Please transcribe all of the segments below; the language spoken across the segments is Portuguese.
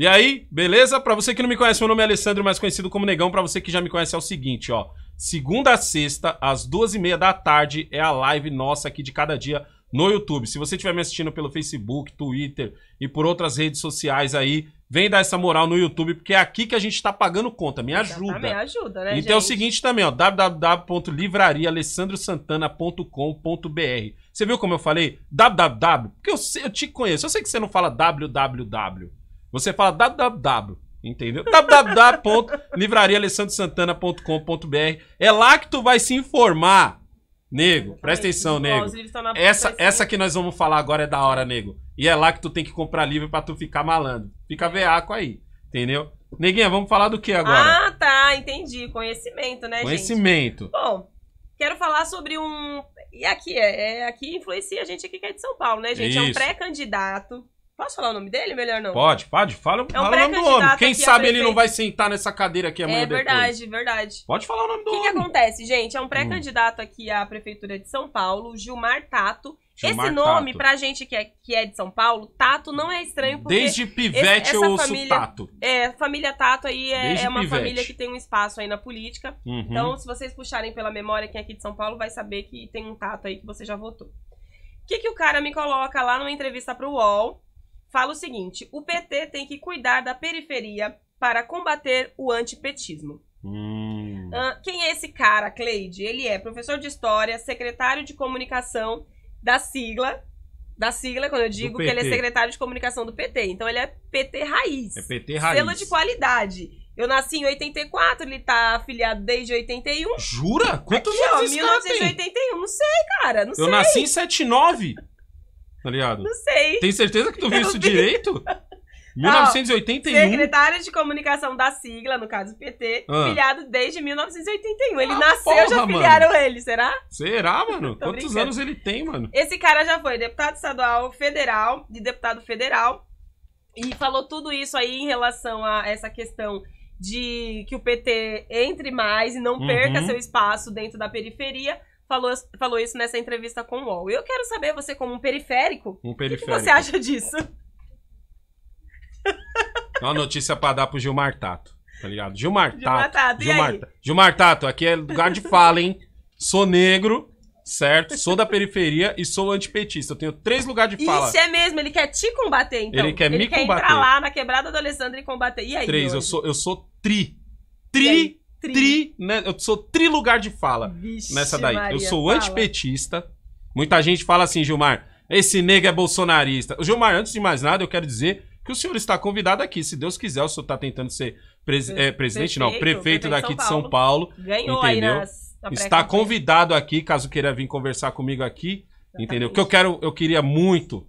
E aí, beleza? Para você que não me conhece, meu nome é Alessandro, mais conhecido como Negão. Para você que já me conhece, é o seguinte, ó. Segunda a sexta, às duas e meia da tarde, é a live nossa aqui de cada dia no YouTube. Se você estiver me assistindo pelo Facebook, Twitter e por outras redes sociais aí, vem dar essa moral no YouTube, porque é aqui que a gente está pagando conta. Me ajuda. Me ajuda, né, Então gente? é o seguinte também, ó, www.livrariaalessandrosantana.com.br. Você viu como eu falei? www, porque eu, sei, eu te conheço. Eu sei que você não fala www você fala www, entendeu? www.livrariaalessandrosantana.com.br. É lá que tu vai se informar. Nego, presta atenção, nego. Tá essa, assim. essa que nós vamos falar agora é da hora, nego. E é lá que tu tem que comprar livro para tu ficar malando Fica veaco aí, entendeu? Neguinha, vamos falar do que agora? Ah, tá, entendi. Conhecimento, né, Conhecimento. gente? Conhecimento. Bom, quero falar sobre um. E aqui, é, é aqui influencia a gente aqui que é de São Paulo, né, gente? Isso. É um pré-candidato Posso falar o nome dele? Melhor não. Pode, pode. Fala, é um fala o nome do homem. Quem sabe ele não vai sentar nessa cadeira aqui amanhã É verdade, depois. verdade. Pode falar o nome do homem. O que, acontece, gente? É um hum. pré-candidato aqui à Prefeitura de São Paulo, Gilmar Tato. Gilmar esse nome, Tato. pra gente que é, que é de São Paulo, Tato não é estranho porque... Desde pivete esse, eu ouço Tato. É, família Tato aí é, é uma pivete. família que tem um espaço aí na política. Uhum. Então, se vocês puxarem pela memória quem é aqui de São Paulo, vai saber que tem um Tato aí que você já votou. O que, que o cara me coloca lá numa entrevista pro UOL? fala o seguinte: o PT tem que cuidar da periferia para combater o antipetismo. Hum. Uh, quem é esse cara, Cleide? Ele é professor de história, secretário de comunicação da sigla. Da sigla, quando eu digo que ele é secretário de comunicação do PT. Então ele é PT raiz. É PT raiz. Selo de qualidade. Eu nasci em 84, ele tá afiliado desde 81. Jura? Quantos Aqui, anos 1981, não sei, cara, não eu sei. Eu nasci em 79 tá ligado? Não sei. Tem certeza que tu viu isso vi. direito? 1981. secretário de comunicação da sigla, no caso PT, ah. filiado desde 1981. Ele ah, nasceu, porra, já filiaram mano. ele, será? Será, mano? Quantos brincando. anos ele tem, mano? Esse cara já foi deputado estadual federal, de deputado federal, e falou tudo isso aí em relação a essa questão de que o PT entre mais e não uhum. perca seu espaço dentro da periferia falou, falou isso nessa entrevista com o UOL. Eu quero saber, você como um periférico, um periférico. o que, você acha disso? É uma notícia para dar pro Gilmar Tato, tá ligado? Gilmar Tato. Gilmar Tato, Gilmar, Tato. Gilmar Tato, aqui é lugar de fala, hein? Sou negro, certo? Sou da periferia e sou antipetista. Eu tenho três lugares de fala. Isso é mesmo, ele quer te combater, então. Ele quer ele me quer combater. Ele quer entrar lá na quebrada do Alessandro e combater. E aí? Três, eu sou, eu sou tri. Tri tri, tri né? Eu sou tri lugar de fala Vixe nessa daí. Maria, eu sou fala. antipetista. Muita gente fala assim, Gilmar, esse nega é bolsonarista. Gilmar, antes de mais nada, eu quero dizer que o senhor está convidado aqui. Se Deus quiser, o senhor está tentando ser pres é, presidente, prefeito, não, prefeito, prefeito daqui São de São Paulo. Ganhou entendeu? aí nas, na Está convidado aqui, caso queira vir conversar comigo aqui. Exatamente. Entendeu? Que eu quero, eu queria muito,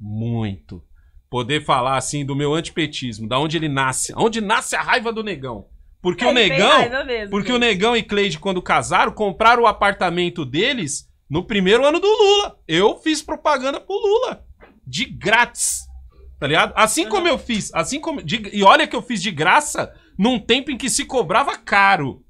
muito poder falar assim do meu antipetismo, da onde ele nasce, onde nasce a raiva do negão. É porque o Negão. porque o Negão e Cleide, quando casaram, compraram o apartamento deles no primeiro ano do Lula. Eu fiz propaganda pro Lula. De grátis. Tá ligado? Assim como eu fiz. assim como de, E olha que eu fiz de graça num tempo em que se cobrava caro.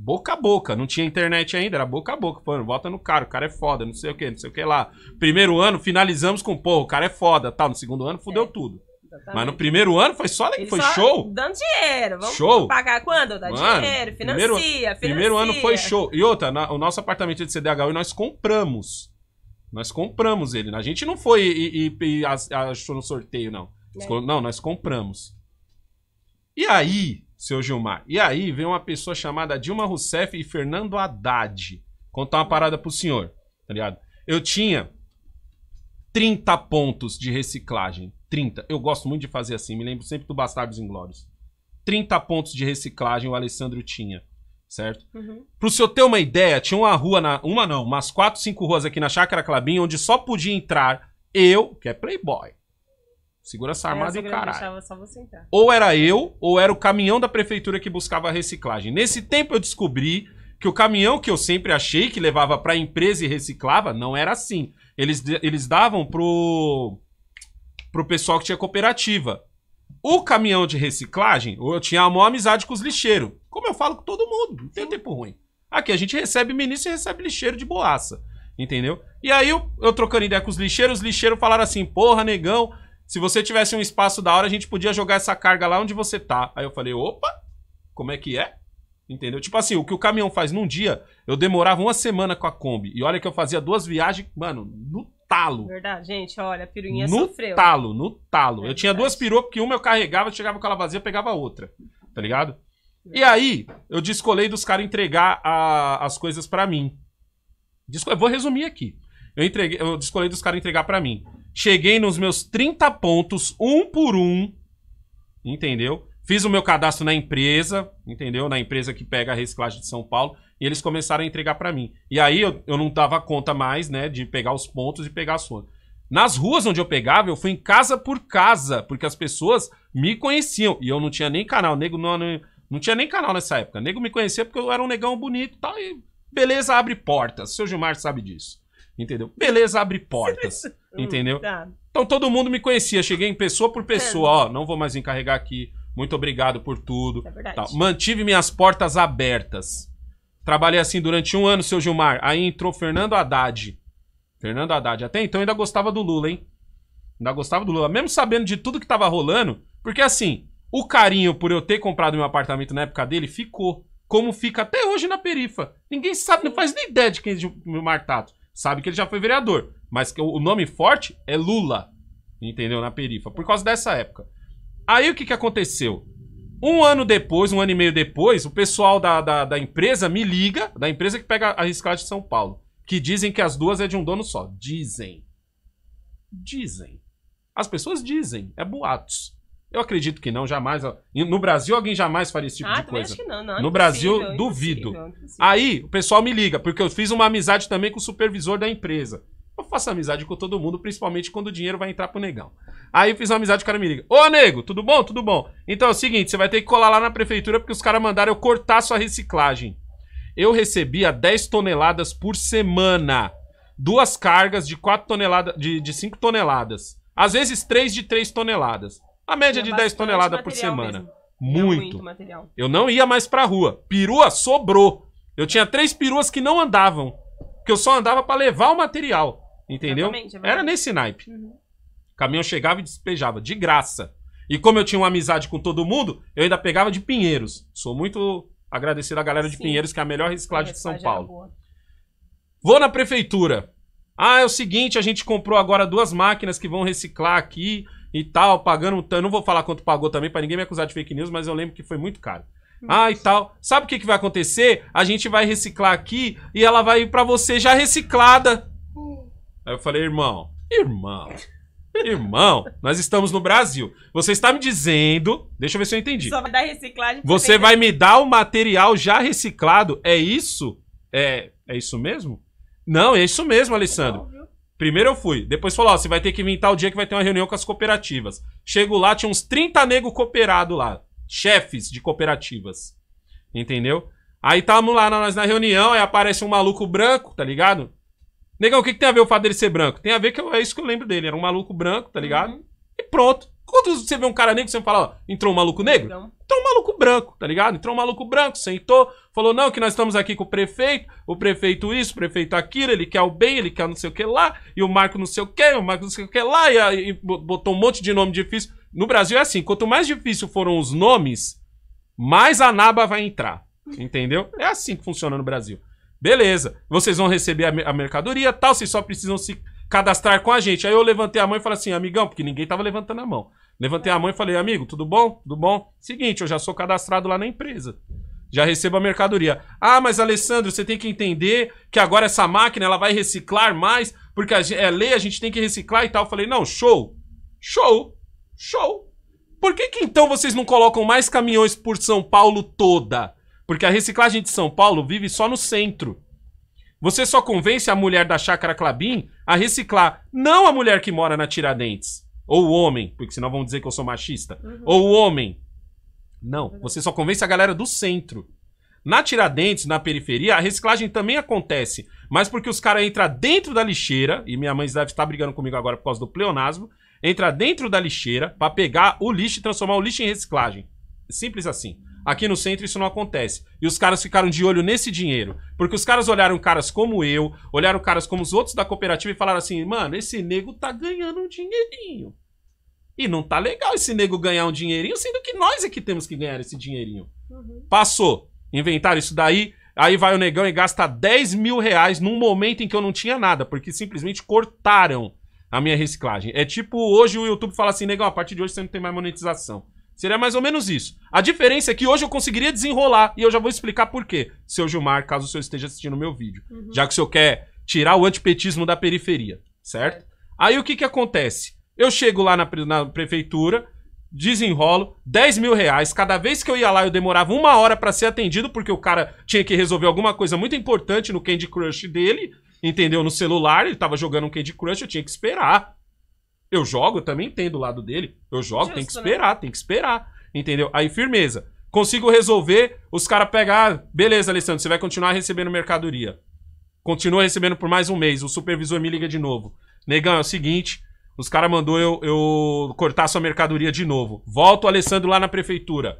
Boca a boca, não tinha internet ainda, era boca a boca. Falando, vota no cara, o cara é foda, não sei o que, não sei o que lá. Primeiro ano, finalizamos com, pô, o cara é foda, tal. No segundo ano, fudeu é. tudo. Exatamente. Mas no primeiro ano foi só, Ele foi só show. Dando dinheiro. Vamos show. pagar quando? Dá Mano, dinheiro, financia, primeiro, financia. Primeiro ano foi show. E outra, na, o nosso apartamento é de CDHU nós compramos. Nós compramos ele. A gente não foi e, e, e achou no sorteio, não. É. Não, nós compramos. E aí, seu Gilmar? E aí vem uma pessoa chamada Dilma Rousseff e Fernando Haddad contar uma parada pro senhor, tá ligado? Eu tinha 30 pontos de reciclagem. 30. Eu gosto muito de fazer assim, me lembro sempre do Bastardos Inglórios. 30 pontos de reciclagem o Alessandro tinha, certo? Uhum. o senhor ter uma ideia, tinha uma rua, na, uma não, umas 4, 5 ruas aqui na Chácara Clabim, onde só podia entrar eu, que é playboy, essa armada e o caralho. Ou era eu, ou era o caminhão da prefeitura que buscava a reciclagem. Nesse tempo eu descobri que o caminhão que eu sempre achei que levava para a empresa e reciclava, não era assim. Eles, eles davam pro pro pessoal que tinha cooperativa. O caminhão de reciclagem, eu tinha a maior amizade com os lixeiros. Como eu falo com todo mundo, não tem Sim. tempo ruim. Aqui a gente recebe ministro e recebe lixeiro de boaça, entendeu? E aí eu, eu trocando ideia com os lixeiros, os lixeiros falaram assim: porra, negão, se você tivesse um espaço da hora, a gente podia jogar essa carga lá onde você tá. Aí eu falei: opa, como é que é? Entendeu? Tipo assim, o que o caminhão faz num dia, eu demorava uma semana com a Kombi. E olha que eu fazia duas viagens, mano, no talo. Verdade, gente, olha, a piruinha no sofreu. No talo, no talo. É eu tinha duas peruas, porque uma eu carregava, chegava com ela vazia, eu pegava outra, tá ligado? E aí, eu descolei dos caras entregar a, as coisas para mim. eu vou resumir aqui. Eu, entreguei, eu descolei dos caras entregar para mim. Cheguei nos meus 30 pontos, um por um, entendeu? Fiz o meu cadastro na empresa, entendeu? Na empresa que pega a reciclagem de São Paulo. E eles começaram a entregar para mim. E aí eu, eu não dava conta mais, né? De pegar os pontos e pegar as fontes. Nas ruas onde eu pegava, eu fui em casa por casa, porque as pessoas me conheciam. E eu não tinha nem canal. Nego não, não, não tinha nem canal nessa época. Nego me conhecia porque eu era um negão bonito e tal. E beleza abre portas. Seu Gilmar sabe disso. Entendeu? Beleza abre portas. Tá. entendeu? Então todo mundo me conhecia. Cheguei em pessoa por pessoa. É. Ó, não vou mais encarregar aqui. Muito obrigado por tudo. É verdade. Tal. Mantive minhas portas abertas. Trabalhei assim durante um ano, seu Gilmar. Aí entrou Fernando Haddad. Fernando Haddad. Até então ainda gostava do Lula, hein? Ainda gostava do Lula. Mesmo sabendo de tudo que tava rolando, porque assim, o carinho por eu ter comprado meu apartamento na época dele ficou. Como fica até hoje na perifa. Ninguém sabe, não faz nem ideia de quem é o Gilmar Tato. Sabe que ele já foi vereador. Mas o nome forte é Lula. Entendeu? Na perifa. Por causa dessa época. Aí o que, que aconteceu? Um ano depois, um ano e meio depois, o pessoal da, da, da empresa me liga, da empresa que pega a reciclagem de São Paulo, que dizem que as duas é de um dono só. Dizem. Dizem. As pessoas dizem. É boatos. Eu acredito que não, jamais. No Brasil, alguém jamais faria esse tipo ah, de coisa. Acho que não, não, é no impossível, Brasil, é duvido. Impossível, é impossível. Aí, o pessoal me liga, porque eu fiz uma amizade também com o supervisor da empresa. Eu faço amizade com todo mundo, principalmente quando o dinheiro vai entrar pro negão. Aí eu fiz uma amizade, o cara me liga. Ô, nego, tudo bom? Tudo bom. Então é o seguinte, você vai ter que colar lá na prefeitura porque os caras mandaram eu cortar sua reciclagem. Eu recebia 10 toneladas por semana. Duas cargas de 4 toneladas, de, de 5 toneladas. Às vezes três de 3 toneladas. A média é de 10 toneladas por semana. Mesmo. É muito. muito eu não ia mais pra rua. Perua sobrou. Eu tinha três peruas que não andavam. Que eu só andava para levar o material. Entendeu? É era nesse naipe. Uhum. O caminhão chegava e despejava, de graça. E como eu tinha uma amizade com todo mundo, eu ainda pegava de Pinheiros. Sou muito agradecido à galera de Sim. Pinheiros, que é a melhor reciclagem de São Paulo. Vou na prefeitura. Ah, é o seguinte, a gente comprou agora duas máquinas que vão reciclar aqui e tal, pagando Eu não vou falar quanto pagou também para ninguém me acusar de fake news, mas eu lembro que foi muito caro. Ah, e tal. Sabe o que, que vai acontecer? A gente vai reciclar aqui e ela vai ir para você já reciclada. Aí eu falei, irmão, irmão, irmão, nós estamos no Brasil. Você está me dizendo. Deixa eu ver se eu entendi. Só vai dar reciclagem. Você vai me dar o material já reciclado? É isso? É, é isso mesmo? Não, é isso mesmo, Alessandro. Primeiro eu fui. Depois falou: ó, você vai ter que inventar o dia que vai ter uma reunião com as cooperativas. Chego lá, tinha uns 30 nego cooperado lá. Chefes de cooperativas. Entendeu? Aí tamo lá nós na reunião, aí aparece um maluco branco, tá ligado? Negão, o que, que, tem a ver o fato dele ser branco? Tem a ver que eu, é isso que eu lembro dele. Era um maluco branco, tá ligado? Uhum. E pronto. Quando você vê um cara negro, você fala, ó, entrou um maluco negro? Não. Entrou um maluco branco, tá ligado? Entrou um maluco branco, sentou, falou, não, que nós estamos aqui com o prefeito, o prefeito isso, o prefeito aquilo, ele quer o bem, ele quer não sei o que lá, e o Marco não sei o que, o Marco não sei o que lá, e, botou um monte de nome difícil. No Brasil é assim, quanto mais difícil foram os nomes, mais a naba vai entrar, entendeu? É assim que funciona no Brasil. Beleza, vocês vão receber a, a mercadoria tal, vocês só precisam se cadastrar com a gente. Aí eu levantei a mão e falei assim, amigão, porque ninguém tava levantando a mão. Levantei a mão e falei, amigo, tudo bom? Tudo bom? Seguinte, eu já sou cadastrado lá na empresa. Já recebo a mercadoria. Ah, mas Alessandro, você tem que entender que agora essa máquina ela vai reciclar mais, porque a, é lei, a gente tem que reciclar e tal. Eu falei, não, show, show, show. Por que, que então vocês não colocam mais caminhões por São Paulo toda? Porque a reciclagem de São Paulo vive só no centro. Você só convence a mulher da chácara Clabin a reciclar, não a mulher que mora na Tiradentes. Ou o homem, porque senão vão dizer que eu sou machista. Uhum. Ou o homem. Não, é você só convence a galera do centro. Na Tiradentes, na periferia, a reciclagem também acontece. Mas porque os caras entram dentro da lixeira, e minha mãe deve estar brigando comigo agora por causa do pleonasmo, entra dentro da lixeira para pegar o lixo e transformar o lixo em reciclagem. Simples assim. Aqui no centro isso não acontece. E os caras ficaram de olho nesse dinheiro. Porque os caras olharam caras como eu, olharam caras como os outros da cooperativa e falaram assim: mano, esse nego tá ganhando um dinheirinho. E não tá legal esse nego ganhar um dinheirinho, sendo que nós é que temos que ganhar esse dinheirinho. Uhum. Passou. Inventaram isso daí. Aí vai o negão e gasta 10 mil reais num momento em que eu não tinha nada, porque simplesmente cortaram a minha reciclagem. É tipo, hoje o YouTube fala assim, negão, a partir de hoje você não tem mais monetização. Seria mais ou menos isso. A diferença é que hoje eu conseguiria desenrolar e eu já vou explicar por quê, seu Gilmar, caso o senhor esteja assistindo o meu vídeo. Uhum. Já que o senhor quer tirar o antipetismo da periferia, certo? É. Aí o que que acontece? Eu chego lá na, pre na prefeitura, desenrolo, 10 mil reais. Cada vez que eu ia lá, eu demorava uma hora para ser atendido, porque o cara tinha que resolver alguma coisa muito importante no Candy Crush dele, entendeu? No celular, ele tava jogando um Candy Crush, eu tinha que esperar. Eu jogo, eu também tenho do lado dele. Eu jogo, tem que né? esperar, né? tem que esperar. Entendeu? Aí, firmeza. Consigo resolver, os caras pegam. Ah, beleza, Alessandro, você vai continuar recebendo mercadoria. Continua recebendo por mais um mês. O supervisor me liga de novo. Negão, é o seguinte: os caras mandou eu, eu cortar sua mercadoria de novo. Volto o Alessandro lá na prefeitura.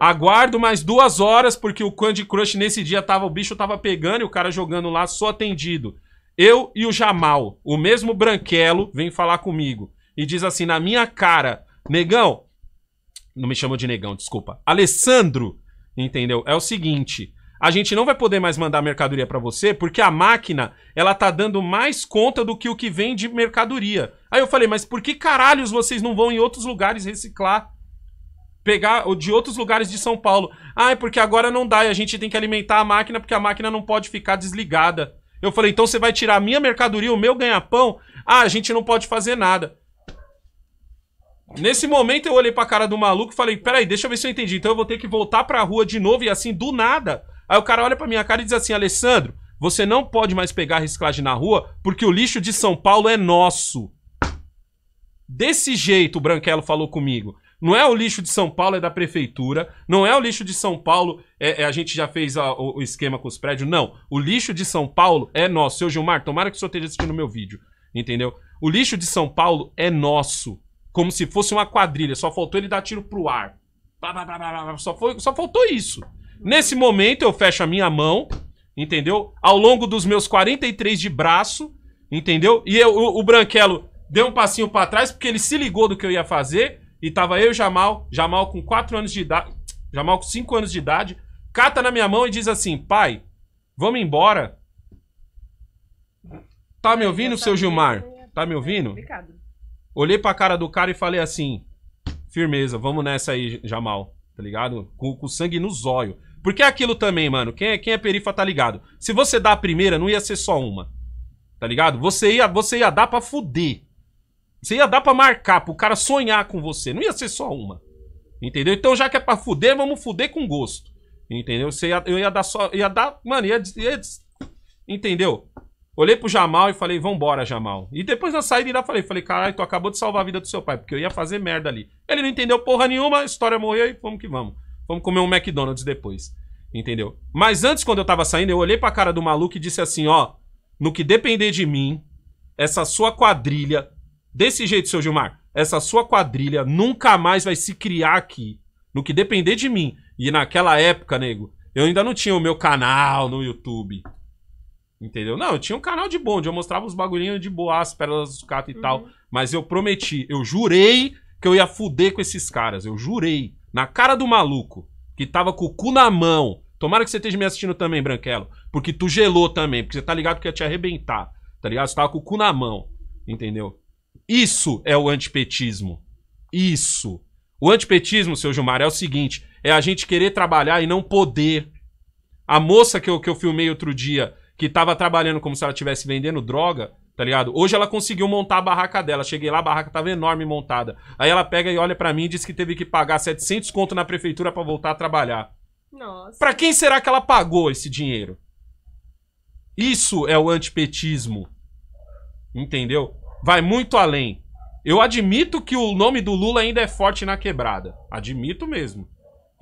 Aguardo mais duas horas, porque o Candy Crush nesse dia tava, o bicho tava pegando e o cara jogando lá, só atendido. Eu e o Jamal, o mesmo branquelo, vem falar comigo e diz assim na minha cara: Negão, não me chamou de negão, desculpa. Alessandro, entendeu? É o seguinte, a gente não vai poder mais mandar mercadoria para você porque a máquina, ela tá dando mais conta do que o que vem de mercadoria. Aí eu falei: "Mas por que caralhos vocês não vão em outros lugares reciclar?" Pegar de outros lugares de São Paulo. Ah, é porque agora não dá e a gente tem que alimentar a máquina porque a máquina não pode ficar desligada. Eu falei, então você vai tirar a minha mercadoria, o meu ganha-pão? Ah, a gente não pode fazer nada. Nesse momento eu olhei pra cara do maluco e falei, peraí, deixa eu ver se eu entendi. Então eu vou ter que voltar pra rua de novo e assim, do nada. Aí o cara olha pra minha cara e diz assim, Alessandro, você não pode mais pegar reciclagem na rua porque o lixo de São Paulo é nosso. Desse jeito o Branquelo falou comigo. Não é o lixo de São Paulo, é da prefeitura. Não é o lixo de São Paulo, é, é a gente já fez a, o, o, esquema com os prédios. Não. O lixo de São Paulo é nosso. Seu Gilmar, tomara que o senhor esteja assistindo o meu vídeo. Entendeu? O lixo de São Paulo é nosso. Como se fosse uma quadrilha. Só faltou ele dar tiro pro ar. Só, foi, só faltou isso. Nesse momento, eu fecho a minha mão, entendeu? Ao longo dos meus 43 de braço, entendeu? E eu, o, o Branquelo deu um passinho para trás, porque ele se ligou do que eu ia fazer e tava eu e Jamal, Jamal com 4 anos de idade, Jamal com 5 anos de idade, cata na minha mão e diz assim: "Pai, vamos embora". Tá me ouvindo, seu Gilmar? Tá me ouvindo? Olhei pra cara do cara e falei assim: "Firmeza, vamos nessa aí, Jamal". Tá ligado? Com, com sangue no zóio. Porque é aquilo também, mano. Quem é, quem é perifa tá ligado. Se você dá a primeira, não ia ser só uma. Tá ligado? Você ia, você ia dar pra fuder. Você ia dar pra marcar, pro cara sonhar com você. Não ia ser só uma. Entendeu? Então, já que é pra fuder, vamos fuder com gosto. Entendeu? Você ia, eu ia dar só. Ia dar. Mano, ia, ia. Entendeu? Olhei pro Jamal e falei, vambora, Jamal. E depois na saída ainda falei, falei, caralho, tu acabou de salvar a vida do seu pai, porque eu ia fazer merda ali. Ele não entendeu porra nenhuma, a história morreu e vamos que vamos. Vamos comer um McDonald's depois. Entendeu? Mas antes, quando eu tava saindo, eu olhei pra cara do maluco e disse assim, ó, no que depender de mim, essa sua quadrilha Desse jeito, seu Gilmar, essa sua quadrilha nunca mais vai se criar aqui. No que depender de mim. E naquela época, nego, eu ainda não tinha o meu canal no YouTube. Entendeu? Não, eu tinha um canal de bom, onde eu mostrava os bagulhinhos de boas as pérolas do sucata e uhum. tal. Mas eu prometi, eu jurei que eu ia fuder com esses caras. Eu jurei. Na cara do maluco, que tava com o cu na mão. Tomara que você esteja me assistindo também, Branquelo. Porque tu gelou também, porque você tá ligado que ia te arrebentar. Tá ligado? Você tava com o cu na mão. Entendeu? Isso é o antipetismo. Isso. O antipetismo, seu Gilmar, é o seguinte: é a gente querer trabalhar e não poder. A moça que eu, que eu filmei outro dia, que tava trabalhando como se ela estivesse vendendo droga, tá ligado? Hoje ela conseguiu montar a barraca dela. Cheguei lá, a barraca tava enorme montada. Aí ela pega e olha para mim e diz que teve que pagar 700 conto na prefeitura para voltar a trabalhar. Nossa. Pra quem será que ela pagou esse dinheiro? Isso é o antipetismo. Entendeu? vai muito além. Eu admito que o nome do Lula ainda é forte na quebrada. Admito mesmo.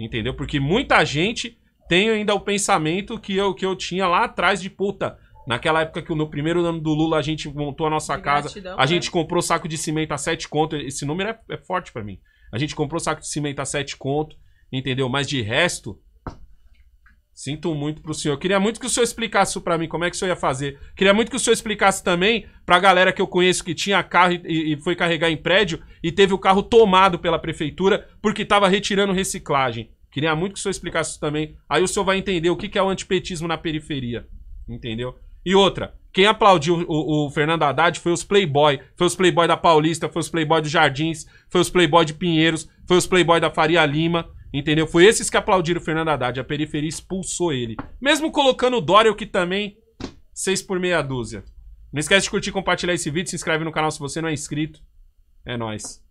Entendeu? Porque muita gente tem ainda o pensamento que eu, que eu tinha lá atrás de puta. Naquela época que no primeiro ano do Lula a gente montou a nossa casa, gratidão, a né? gente comprou saco de cimento a sete conto. Esse número é, é forte para mim. A gente comprou saco de cimento a sete conto, entendeu? Mas de resto, Sinto muito pro senhor. Queria muito que o senhor explicasse isso pra mim, como é que o senhor ia fazer. Queria muito que o senhor explicasse também pra galera que eu conheço que tinha carro e, e foi carregar em prédio e teve o carro tomado pela prefeitura porque tava retirando reciclagem. Queria muito que o senhor explicasse isso também. Aí o senhor vai entender o que, que é o antipetismo na periferia. Entendeu? E outra, quem aplaudiu o, o, Fernando Haddad foi os playboy. Foi os playboy da Paulista, foi os playboy do Jardins, foi os playboy de Pinheiros, foi os playboy da Faria Lima. Entendeu? Foi esses que aplaudiram o Fernando Haddad. A periferia expulsou ele. Mesmo colocando o Dória, que também 6 por meia dúzia. Não esquece de curtir, compartilhar esse vídeo, se inscreve no canal se você não é inscrito. É nóis.